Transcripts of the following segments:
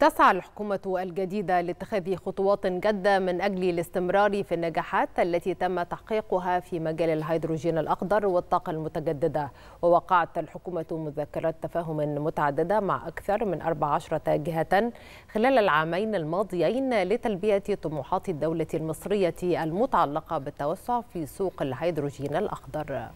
تسعى الحكومة الجديدة لاتخاذ خطوات جادة من أجل الاستمرار في النجاحات التي تم تحقيقها في مجال الهيدروجين الأخضر والطاقة المتجددة ووقعت الحكومة مذكرات تفاهم متعددة مع أكثر من 14 جهة خلال العامين الماضيين لتلبية طموحات الدولة المصرية المتعلقة بالتوسع في سوق الهيدروجين الأخضر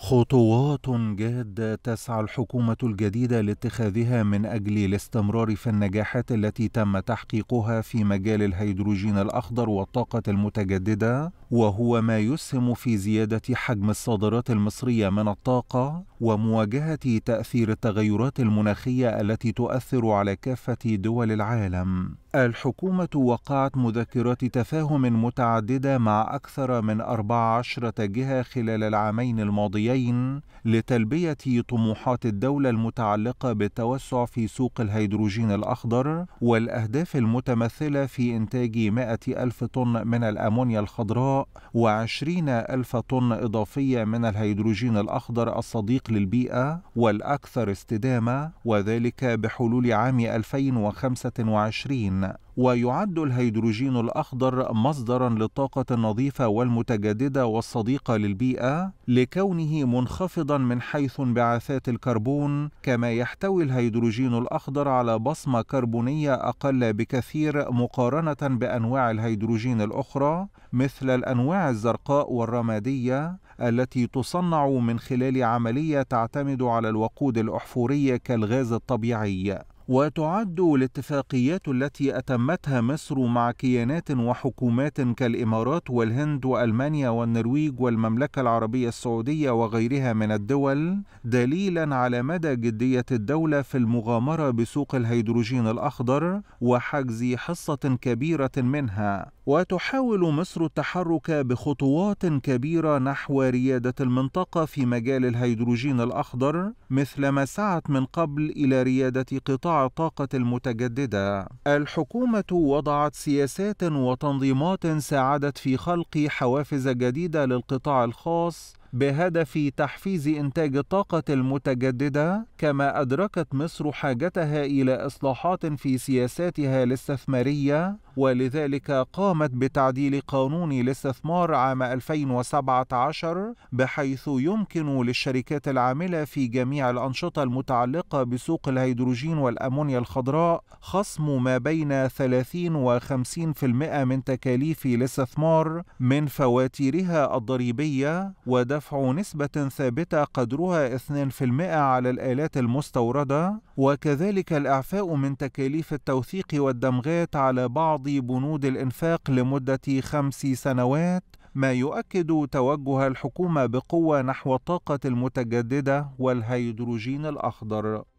خطوات جاده تسعى الحكومه الجديده لاتخاذها من اجل الاستمرار في النجاحات التي تم تحقيقها في مجال الهيدروجين الاخضر والطاقه المتجدده وهو ما يسهم في زياده حجم الصادرات المصريه من الطاقه ومواجهه تاثير التغيرات المناخيه التي تؤثر على كافه دول العالم الحكومة وقعت مذكرات تفاهم متعددة مع أكثر من 14 جهة خلال العامين الماضيين لتلبية طموحات الدولة المتعلقة بالتوسع في سوق الهيدروجين الأخضر والأهداف المتمثلة في إنتاج 100 ألف طن من الأمونيا الخضراء و20 ألف طن إضافية من الهيدروجين الأخضر الصديق للبيئة والأكثر استدامة وذلك بحلول عام 2025 ويعد الهيدروجين الأخضر مصدرا للطاقة النظيفة والمتجددة والصديقة للبيئة لكونه منخفضا من حيث انبعاثات الكربون كما يحتوي الهيدروجين الأخضر على بصمة كربونية أقل بكثير مقارنة بأنواع الهيدروجين الأخرى مثل الأنواع الزرقاء والرمادية التي تصنع من خلال عملية تعتمد على الوقود الأحفوري كالغاز الطبيعي وتعد الاتفاقيات التي أتمتها مصر مع كيانات وحكومات كالإمارات والهند وألمانيا والنرويج والمملكة العربية السعودية وغيرها من الدول دليلا على مدى جدية الدولة في المغامرة بسوق الهيدروجين الأخضر وحجز حصة كبيرة منها وتحاول مصر التحرك بخطوات كبيرة نحو ريادة المنطقة في مجال الهيدروجين الأخضر مثلما سعت من قبل إلى ريادة قطاع الطاقة المتجددة الحكومة وضعت سياسات وتنظيمات ساعدت في خلق حوافز جديدة للقطاع الخاص بهدف تحفيز إنتاج الطاقة المتجددة كما أدركت مصر حاجتها إلى إصلاحات في سياساتها الاستثمارية ولذلك قامت بتعديل قانون الاستثمار عام 2017 بحيث يمكن للشركات العاملة في جميع الأنشطة المتعلقة بسوق الهيدروجين والأمونيا الخضراء خصم ما بين 30 و 50% من تكاليف الاستثمار من فواتيرها الضريبية ودفع دفع نسبة ثابتة قدرها 2% على الآلات المستوردة، وكذلك الإعفاء من تكاليف التوثيق والدمغات على بعض بنود الإنفاق لمدة خمس سنوات، ما يؤكد توجه الحكومة بقوة نحو الطاقة المتجددة والهيدروجين الأخضر.